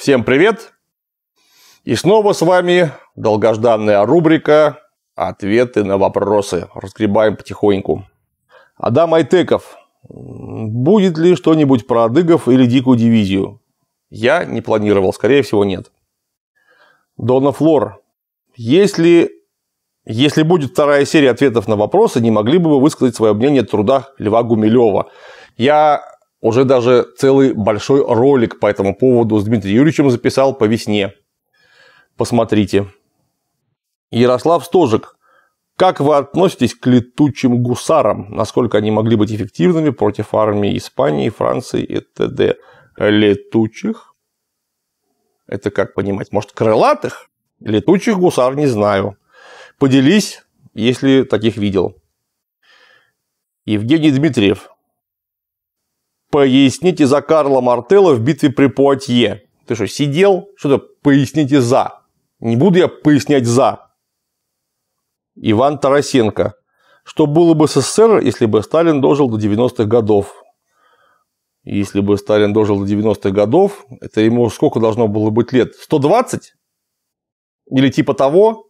Всем привет! И снова с вами долгожданная рубрика «Ответы на вопросы». Разгребаем потихоньку. Адам Айтеков. Будет ли что-нибудь про адыгов или дикую дивизию? Я не планировал, скорее всего, нет. Дона Флор. Если, если будет вторая серия ответов на вопросы, не могли бы вы высказать свое мнение о трудах Льва Гумилева? Я уже даже целый большой ролик по этому поводу с Дмитрием Юрьевичем записал по весне. Посмотрите. Ярослав Стожик. Как вы относитесь к летучим гусарам? Насколько они могли быть эффективными против армии Испании, Франции и т.д.? Летучих? Это как понимать? Может, крылатых? Летучих гусар не знаю. Поделись, если таких видел. Евгений Дмитриев поясните за Карла Мартелла в битве при Пуатье. Ты что, сидел? Что-то поясните за. Не буду я пояснять за. Иван Тарасенко. Что было бы с СССР, если бы Сталин дожил до 90-х годов? Если бы Сталин дожил до 90-х годов, это ему сколько должно было быть лет? 120? Или типа того?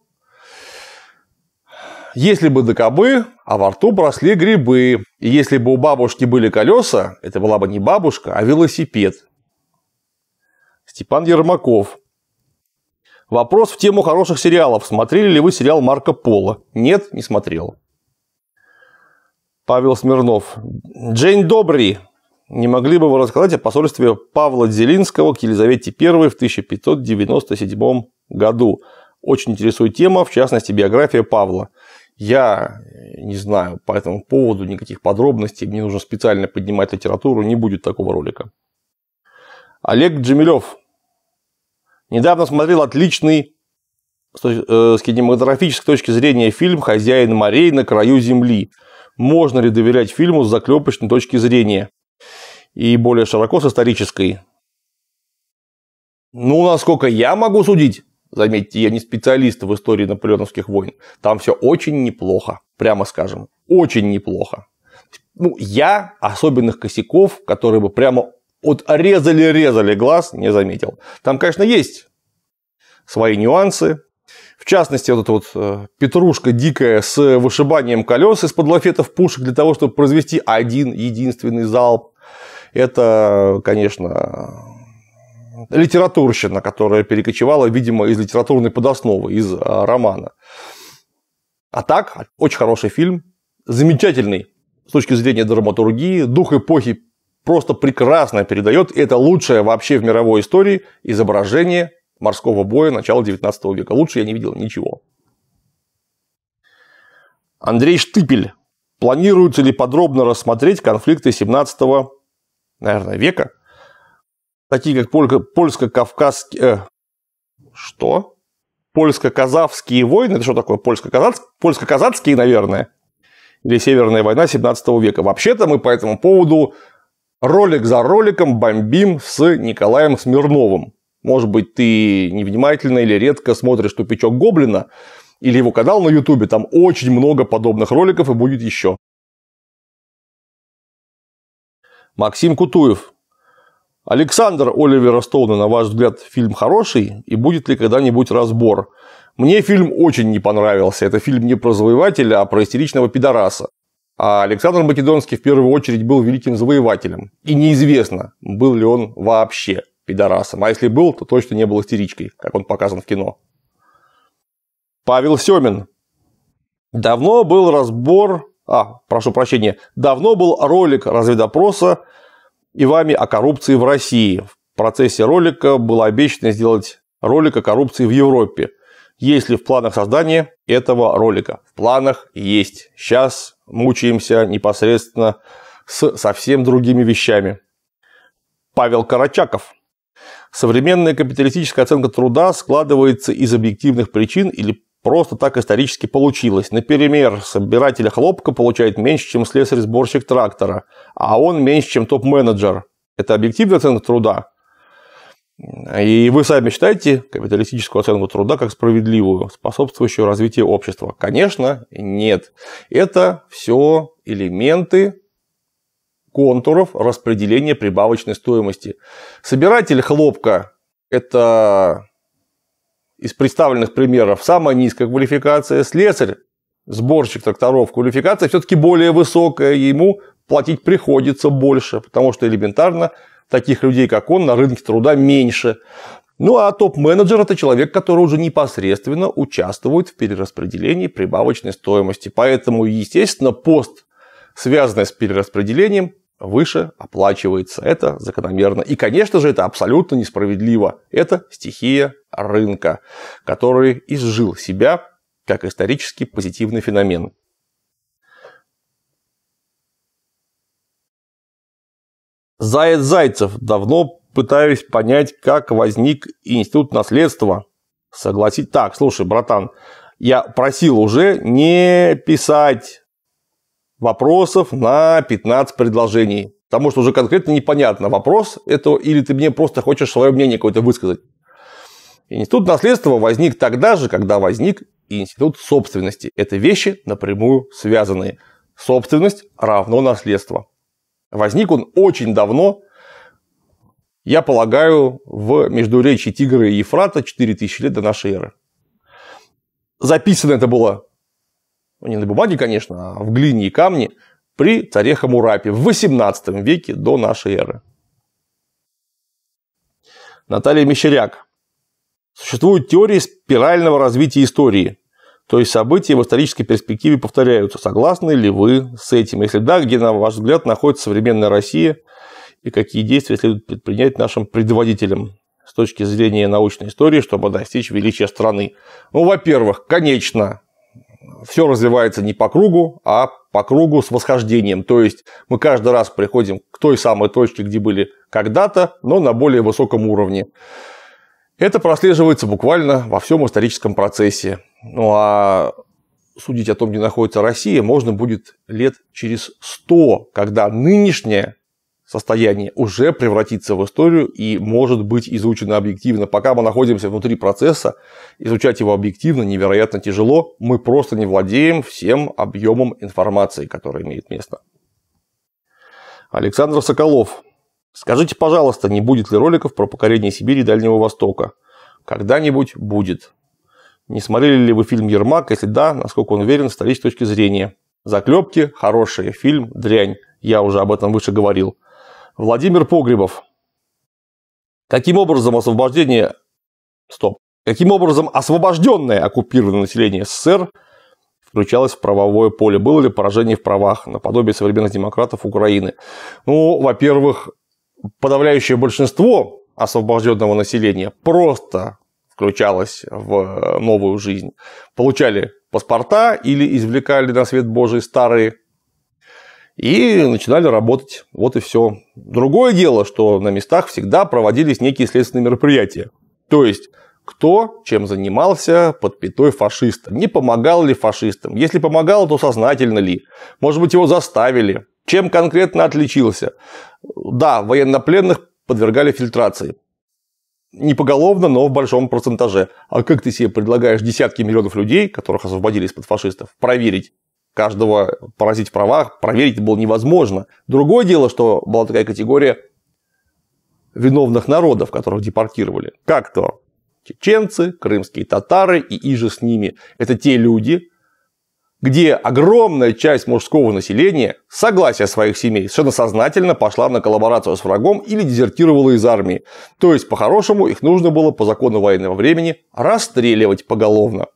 Если бы докобы, а во рту бросли грибы. И если бы у бабушки были колеса, это была бы не бабушка, а велосипед. Степан Ермаков. Вопрос в тему хороших сериалов. Смотрели ли вы сериал Марко Поло? Нет, не смотрел. Павел Смирнов. Джейн Добри Не могли бы вы рассказать о посольстве Павла Зелинского к Елизавете I в 1597 году? Очень интересует тема, в частности, биография Павла. Я э, не знаю по этому поводу никаких подробностей, мне нужно специально поднимать литературу, не будет такого ролика. Олег Джемилев. Недавно смотрел отличный э, с кинематографической точки зрения фильм «Хозяин морей на краю земли». Можно ли доверять фильму с заклепочной точки зрения? И более широко с исторической. Ну, насколько я могу судить, Заметьте, я не специалист в истории наполеоновских войн. Там все очень неплохо, прямо скажем. Очень неплохо. Ну, я особенных косяков, которые бы прямо от резали-резали глаз, не заметил. Там, конечно, есть свои нюансы. В частности, вот эта вот э, петрушка дикая с вышибанием колес из-под лафетов пушек для того, чтобы произвести один единственный залп. Это, конечно, литературщина, которая перекочевала, видимо, из литературной подосновы, из а, романа. А так, очень хороший фильм, замечательный с точки зрения драматургии, дух эпохи просто прекрасно передает, и это лучшее вообще в мировой истории изображение морского боя начала 19 века. Лучше я не видел ничего. Андрей Штыпель. Планируется ли подробно рассмотреть конфликты 17 наверное, века такие как польско-кавказские... Э, что? Польско-казахские войны, это что такое? Польско-казацкие, польско-казацкие наверное, или Северная война 17 века. Вообще-то мы по этому поводу ролик за роликом бомбим с Николаем Смирновым. Может быть, ты невнимательно или редко смотришь «Тупичок Гоблина», или его канал на Ютубе, там очень много подобных роликов и будет еще. Максим Кутуев. Александр Оливера Стоуна, на ваш взгляд, фильм хороший? И будет ли когда-нибудь разбор? Мне фильм очень не понравился. Это фильм не про завоевателя, а про истеричного пидораса. А Александр Македонский в первую очередь был великим завоевателем. И неизвестно, был ли он вообще пидорасом. А если был, то точно не был истеричкой, как он показан в кино. Павел Семин. Давно был разбор... А, прошу прощения. Давно был ролик разведопроса и вами о коррупции в России. В процессе ролика было обещано сделать ролик о коррупции в Европе. Есть ли в планах создания этого ролика? В планах есть. Сейчас мучаемся непосредственно с совсем другими вещами. Павел Карачаков. Современная капиталистическая оценка труда складывается из объективных причин или Просто так исторически получилось. Например, собиратель хлопка получает меньше, чем слесарь-сборщик трактора, а он меньше, чем топ-менеджер. Это объективная оценка труда. И вы сами считаете капиталистическую оценку труда как справедливую, способствующую развитию общества? Конечно, нет. Это все элементы контуров распределения прибавочной стоимости. Собиратель хлопка – это из представленных примеров самая низкая квалификация, слесарь, сборщик тракторов, квалификация все-таки более высокая, ему платить приходится больше, потому что элементарно таких людей, как он, на рынке труда меньше. Ну а топ-менеджер – это человек, который уже непосредственно участвует в перераспределении прибавочной стоимости. Поэтому, естественно, пост, связанный с перераспределением, выше оплачивается. Это закономерно. И, конечно же, это абсолютно несправедливо. Это стихия рынка, который изжил себя как исторически позитивный феномен. Заяц Зайцев. Давно пытаюсь понять, как возник институт наследства. Согласить. Так, слушай, братан, я просил уже не писать вопросов на 15 предложений. Потому что уже конкретно непонятно вопрос это или ты мне просто хочешь свое мнение какое-то высказать. Институт наследства возник тогда же, когда возник институт собственности. Это вещи напрямую связанные. Собственность равно наследство. Возник он очень давно, я полагаю, в междуречии Тигра и Ефрата 4000 лет до нашей эры. Записано это было ну, не на бумаге, конечно, а в глине и камне, при царе Хамурапе в XVIII веке до нашей эры. Наталья Мещеряк. Существуют теории спирального развития истории, то есть события в исторической перспективе повторяются. Согласны ли вы с этим? Если да, где, на ваш взгляд, находится современная Россия и какие действия следует предпринять нашим предводителям с точки зрения научной истории, чтобы достичь величия страны? Ну, во-первых, конечно, все развивается не по кругу, а по кругу с восхождением. То есть мы каждый раз приходим к той самой точке, где были когда-то, но на более высоком уровне. Это прослеживается буквально во всем историческом процессе. Ну а судить о том, где находится Россия, можно будет лет через сто, когда нынешняя состояние уже превратится в историю и может быть изучено объективно. Пока мы находимся внутри процесса, изучать его объективно невероятно тяжело. Мы просто не владеем всем объемом информации, которая имеет место. Александр Соколов. Скажите, пожалуйста, не будет ли роликов про покорение Сибири и Дальнего Востока? Когда-нибудь будет. Не смотрели ли вы фильм «Ермак»? Если да, насколько он уверен, с столичной точки зрения. Заклепки – хорошие, фильм – дрянь. Я уже об этом выше говорил. Владимир Погребов. Каким образом освобождение... Стоп. Каким образом освобожденное оккупированное население СССР включалось в правовое поле? Было ли поражение в правах наподобие современных демократов Украины? Ну, во-первых, подавляющее большинство освобожденного населения просто включалось в э, новую жизнь. Получали паспорта или извлекали на свет Божий старые и начинали работать. Вот и все. Другое дело, что на местах всегда проводились некие следственные мероприятия. То есть, кто чем занимался под пятой фашиста, не помогал ли фашистам, если помогал, то сознательно ли, может быть, его заставили, чем конкретно отличился. Да, военнопленных подвергали фильтрации. Не поголовно, но в большом процентаже. А как ты себе предлагаешь десятки миллионов людей, которых освободили из-под фашистов, проверить, каждого поразить в правах, проверить было невозможно. Другое дело, что была такая категория виновных народов, которых депортировали. Как то чеченцы, крымские татары и иже с ними. Это те люди, где огромная часть мужского населения, согласия своих семей, совершенно сознательно пошла на коллаборацию с врагом или дезертировала из армии. То есть, по-хорошему, их нужно было по закону военного времени расстреливать поголовно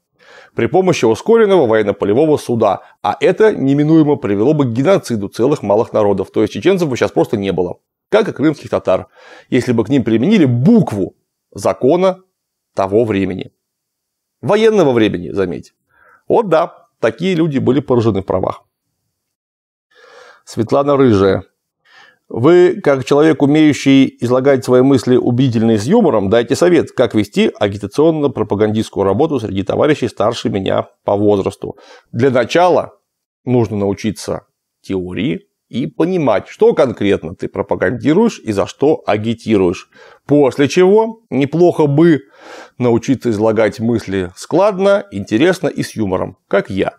при помощи ускоренного военно-полевого суда, а это неминуемо привело бы к геноциду целых малых народов, то есть чеченцев бы сейчас просто не было, как и крымских татар, если бы к ним применили букву закона того времени. Военного времени, заметь. Вот да, такие люди были поражены в правах. Светлана Рыжая, вы, как человек, умеющий излагать свои мысли убедительно и с юмором, дайте совет, как вести агитационно-пропагандистскую работу среди товарищей старше меня по возрасту. Для начала нужно научиться теории и понимать, что конкретно ты пропагандируешь и за что агитируешь. После чего неплохо бы научиться излагать мысли складно, интересно и с юмором, как я.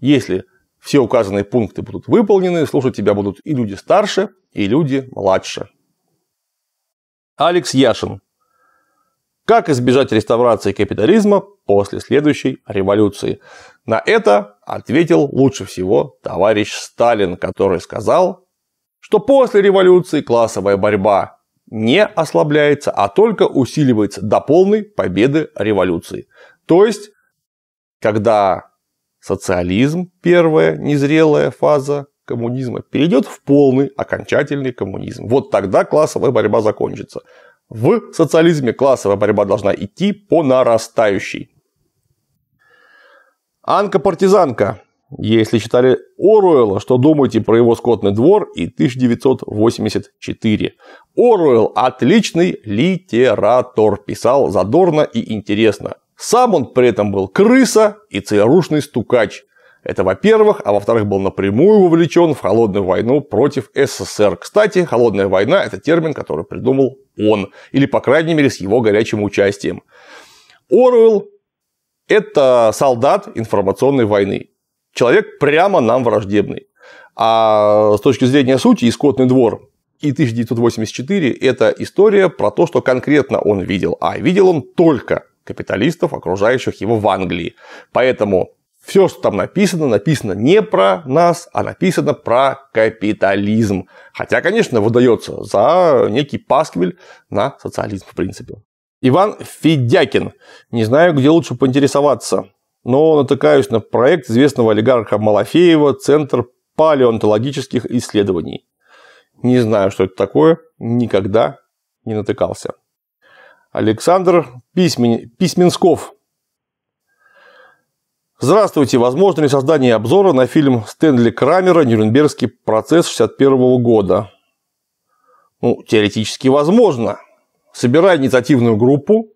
Если все указанные пункты будут выполнены, слушать тебя будут и люди старше, и люди младше. Алекс Яшин. Как избежать реставрации капитализма после следующей революции? На это ответил лучше всего товарищ Сталин, который сказал, что после революции классовая борьба не ослабляется, а только усиливается до полной победы революции. То есть, когда социализм, первая незрелая фаза коммунизма, перейдет в полный окончательный коммунизм. Вот тогда классовая борьба закончится. В социализме классовая борьба должна идти по нарастающей. Анка-партизанка. Если читали Оруэлла, что думаете про его «Скотный двор» и 1984? Оруэлл – отличный литератор, писал задорно и интересно. Сам он при этом был крыса и ЦРУшный стукач. Это во-первых, а во-вторых, был напрямую вовлечен в холодную войну против СССР. Кстати, холодная война – это термин, который придумал он, или, по крайней мере, с его горячим участием. Оруэлл – это солдат информационной войны. Человек прямо нам враждебный. А с точки зрения сути, «Искотный двор» и 1984 – это история про то, что конкретно он видел, а видел он только капиталистов, окружающих его в Англии. Поэтому все, что там написано, написано не про нас, а написано про капитализм. Хотя, конечно, выдается за некий пасквиль на социализм, в принципе. Иван Федякин. Не знаю, где лучше поинтересоваться, но натыкаюсь на проект известного олигарха Малафеева «Центр палеонтологических исследований». Не знаю, что это такое, никогда не натыкался. Александр Письмен... Письменсков. Здравствуйте! Возможно ли создание обзора на фильм Стэнли Крамера «Нюрнбергский процесс» 1961 года? Ну, теоретически возможно. Собирай инициативную группу,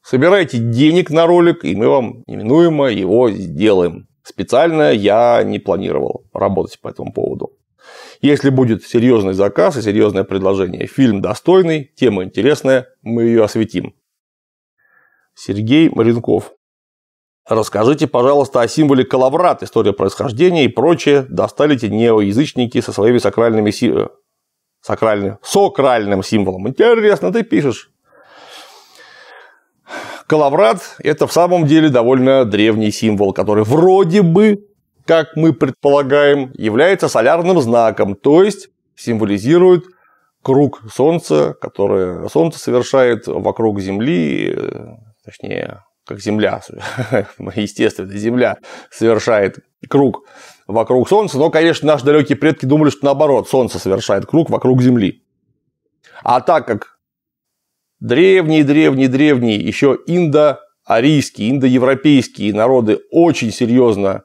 собирайте денег на ролик, и мы вам неминуемо его сделаем. Специально я не планировал работать по этому поводу. Если будет серьезный заказ и серьезное предложение, фильм достойный, тема интересная, мы ее осветим. Сергей Маринков, Расскажите, пожалуйста, о символе коловрат, история происхождения и прочее. Достали эти неоязычники со своими сакральными си... Э, сакральным... сокральным символом. Интересно, ты пишешь. Коловрат – это в самом деле довольно древний символ, который вроде бы как мы предполагаем, является солярным знаком, то есть символизирует круг Солнца, которое Солнце совершает вокруг Земли, э, точнее, как Земля, естественно, Земля совершает круг вокруг Солнца, но, конечно, наши далекие предки думали, что наоборот, Солнце совершает круг вокруг Земли. А так как древние, древние, древние, еще индоарийские, индоевропейские народы очень серьезно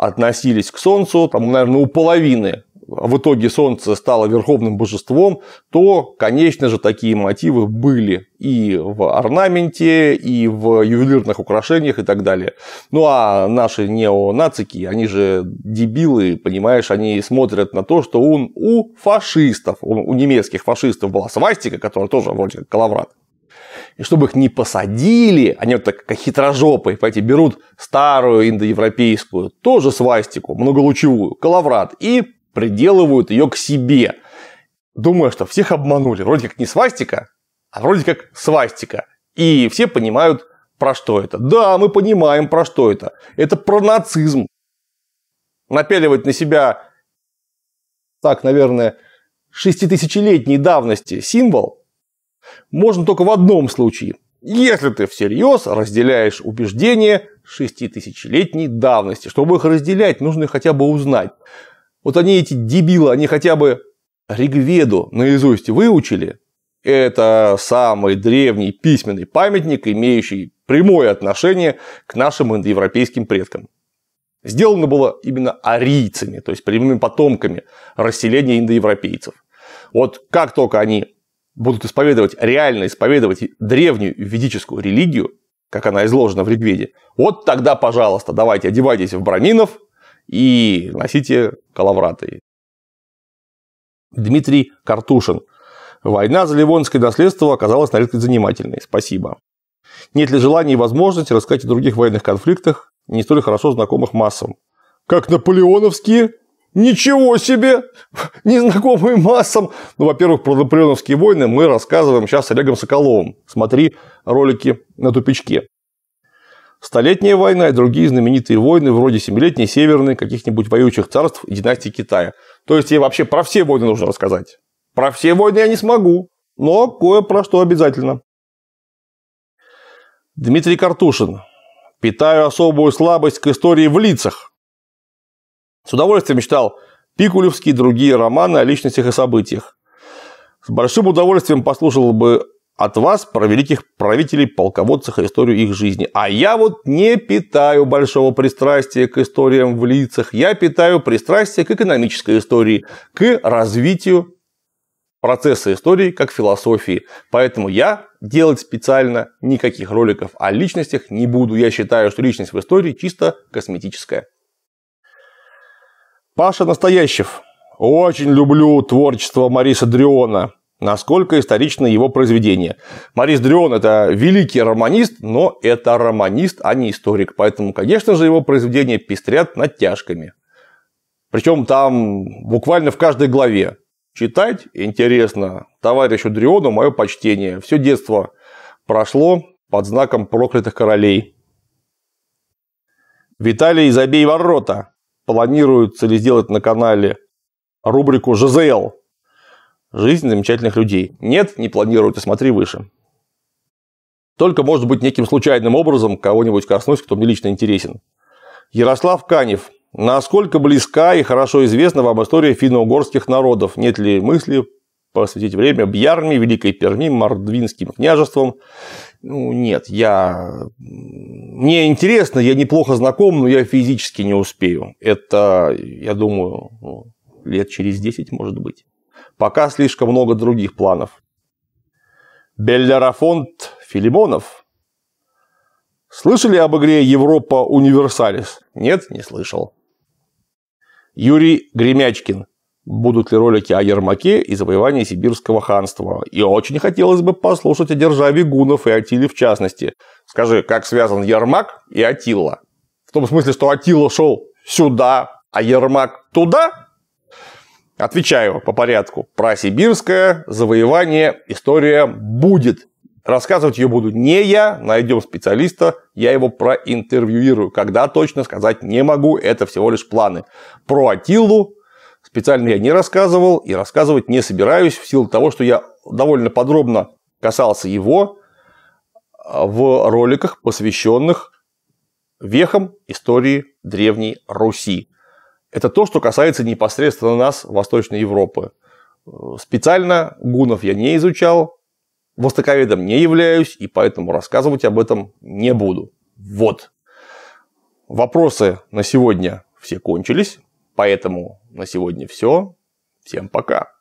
относились к Солнцу, там, наверное, у половины а в итоге Солнце стало верховным божеством, то, конечно же, такие мотивы были и в орнаменте, и в ювелирных украшениях и так далее. Ну а наши неонацики, они же дебилы, понимаешь, они смотрят на то, что он у фашистов, у немецких фашистов была свастика, которая тоже вроде как коловрат. И чтобы их не посадили, они вот так как хитрожопые, понимаете, берут старую индоевропейскую, тоже свастику, многолучевую, коловрат, и приделывают ее к себе. думая, что всех обманули. Вроде как не свастика, а вроде как свастика. И все понимают, про что это. Да, мы понимаем, про что это. Это про нацизм. Напеливать на себя, так, наверное, шеститысячелетней давности символ – можно только в одном случае. Если ты всерьез разделяешь убеждения шеститысячелетней давности, чтобы их разделять, нужно их хотя бы узнать. Вот они эти дебилы, они хотя бы Ригведу наизусть выучили. Это самый древний письменный памятник, имеющий прямое отношение к нашим индоевропейским предкам. Сделано было именно арийцами, то есть прямыми потомками расселения индоевропейцев. Вот как только они будут исповедовать, реально исповедовать древнюю ведическую религию, как она изложена в Ригведе, вот тогда, пожалуйста, давайте одевайтесь в бронинов и носите калавраты. Дмитрий Картушин. Война за Ливонское наследство оказалась на редкость занимательной. Спасибо. Нет ли желания и возможности рассказать о других военных конфликтах, не столь хорошо знакомых массам? Как наполеоновские? Ничего себе! Незнакомые массам! Ну, во-первых, про наполеоновские войны мы рассказываем сейчас с Олегом Соколовым. Смотри ролики на тупичке. Столетняя война и другие знаменитые войны, вроде Семилетней, Северной, каких-нибудь воюющих царств и династии Китая. То есть, ей вообще про все войны нужно рассказать. Про все войны я не смогу, но кое про что обязательно. Дмитрий Картушин. Питаю особую слабость к истории в лицах. С удовольствием читал Пикулевский и другие романы о личностях и событиях. С большим удовольствием послушал бы от вас про великих правителей, полководцев и историю их жизни. А я вот не питаю большого пристрастия к историям в лицах. Я питаю пристрастие к экономической истории, к развитию процесса истории как философии. Поэтому я делать специально никаких роликов о личностях не буду. Я считаю, что личность в истории чисто косметическая. Паша Настоящев. Очень люблю творчество Мариса Дриона. Насколько исторично его произведение. Марис Дрион – это великий романист, но это романист, а не историк. Поэтому, конечно же, его произведения пестрят натяжками. Причем там буквально в каждой главе. Читать интересно. Товарищу Дриону мое почтение. Все детство прошло под знаком проклятых королей. Виталий, забей ворота планируется ли сделать на канале рубрику «ЖЗЛ» «Жизнь замечательных людей». Нет, не планируйте, смотри выше. Только, может быть, неким случайным образом кого-нибудь коснусь, кто мне лично интересен. Ярослав Канев. Насколько близка и хорошо известна вам история финно-угорских народов? Нет ли мысли посвятить время Бьярме, Великой Перми, Мордвинским княжеством. Ну, нет, я... Мне интересно, я неплохо знаком, но я физически не успею. Это, я думаю, ну, лет через 10, может быть. Пока слишком много других планов. Беллерафонт Филимонов. Слышали об игре Европа Универсалис? Нет, не слышал. Юрий Гремячкин будут ли ролики о Ермаке и завоевании Сибирского ханства. И очень хотелось бы послушать о державе гунов и Атиле в частности. Скажи, как связан Ермак и Атила? В том смысле, что Атила шел сюда, а Ермак туда? Отвечаю по порядку. Про сибирское завоевание история будет. Рассказывать ее буду не я, найдем специалиста, я его проинтервьюирую. Когда точно сказать не могу, это всего лишь планы. Про Атилу Специально я не рассказывал и рассказывать не собираюсь в силу того, что я довольно подробно касался его а, в роликах, посвященных вехам истории Древней Руси. Это то, что касается непосредственно нас, Восточной Европы. Специально гунов я не изучал, востоковедом не являюсь, и поэтому рассказывать об этом не буду. Вот. Вопросы на сегодня все кончились. Поэтому на сегодня все. Всем пока.